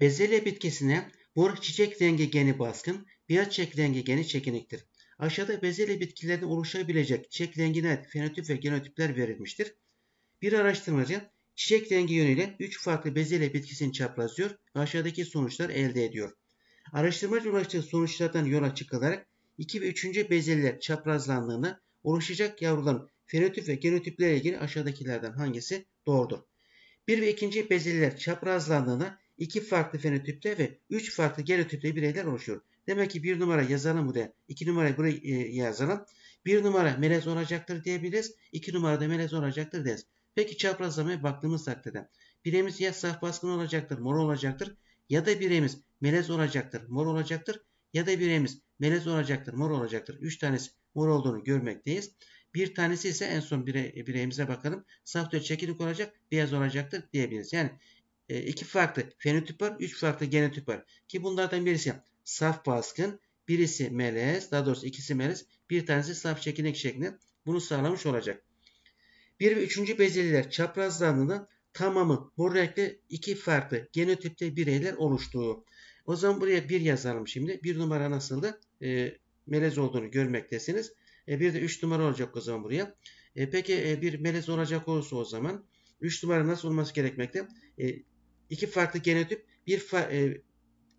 Bezelye bitkisine boru çiçek rengi geni baskın, beyaz çiçek rengi geni çekiniktir. Aşağıda bezelye bitkilerinden oluşabilecek çiçek rengine ait fenotip ve genotipler verilmiştir. Bir araştırmacı çiçek rengi yönüyle 3 farklı bezelye bitkisini çaprazlıyor ve aşağıdaki sonuçlar elde ediyor. Araştırmacı ulaştığı sonuçlardan yola çıkılarak 2 ve 3. bezelyeler çaprazlandığında oluşacak yavruların fenotip ve genotipleri ilgili aşağıdakilerden hangisi doğrudur? 1 ve 2. bezelyeler çaprazlandığında iki farklı fenotipte ve üç farklı genotipte bireyler oluşuyor. Demek ki bir numara yazanı bu de, iki numara buraya e, yazanı, bir numara melez olacaktır diyebiliriz, iki numara da melez olacaktır deriz. Peki çaprazlamaya baktığımız takdirde bireyimiz ya saf baskın olacaktır, mor olacaktır ya da bireyimiz melez olacaktır, mor olacaktır ya da bireyimiz melez olacaktır, mor olacaktır. Üç tanesi mor olduğunu görmekteyiz. Bir tanesi ise en son bire, bireyimize bakalım. Saf dört çekirdek olacak, beyaz olacaktır diyebiliriz. Yani e, iki farklı fenotip var, üç farklı genotip var. Ki bunlardan birisi saf baskın, birisi melez, daha doğrusu ikisi melez, bir tanesi saf çekinek şeklinde bunu sağlamış olacak. Bir ve üçüncü bezeliler çaprazlandığında tamamı mor renkli iki farklı genotipte bireyler oluştuğu. O zaman buraya bir yazalım şimdi. Bir numara nasıldı? E, melez olduğunu görmektesiniz. E, bir de üç numara olacak o zaman buraya. E, peki e, bir melez olacak olursa o zaman üç numara nasıl olması gerekmekte? E, iki farklı genotip, bir fa e,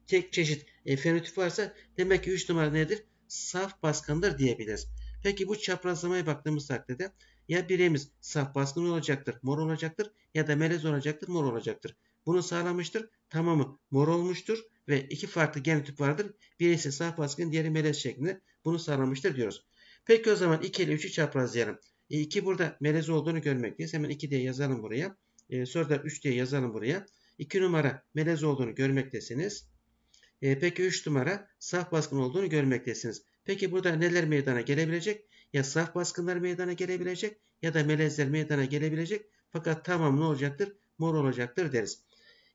tek çeşit e, fenotip varsa demek ki 3 numara nedir? Saf baskındır diyebiliriz. Peki bu çaprazlamaya baktığımız takdirde ya bireyimiz saf baskın olacaktır, mor olacaktır ya da melez olacaktır, mor olacaktır. Bunu sağlamıştır. Tamamı mor olmuştur ve iki farklı genotip vardır. Birisi saf baskın, diğeri melez şeklinde bunu sağlamıştır diyoruz. Peki o zaman 2 ile 3'ü çaprazlayalım. E, burada melez olduğunu görmekteyiz. Hemen 2 diye yazalım buraya. E, sonra da 3 diye yazalım buraya. 2 numara melez olduğunu görmektesiniz. E, peki 3 numara saf baskın olduğunu görmektesiniz. Peki burada neler meydana gelebilecek? Ya saf baskınlar meydana gelebilecek ya da melezler meydana gelebilecek. Fakat tamam ne olacaktır? Mor olacaktır deriz.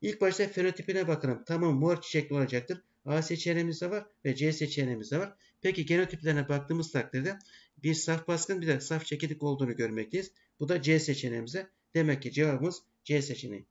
İlk başta fenotipine bakalım. Tamam mor çiçekli olacaktır. A seçeneğimiz de var ve C seçeneğimiz de var. Peki genotiplerine baktığımız takdirde bir saf baskın bir de saf çekirdek olduğunu görmekteyiz. Bu da C seçeneğimize. Demek ki cevabımız C seçeneği.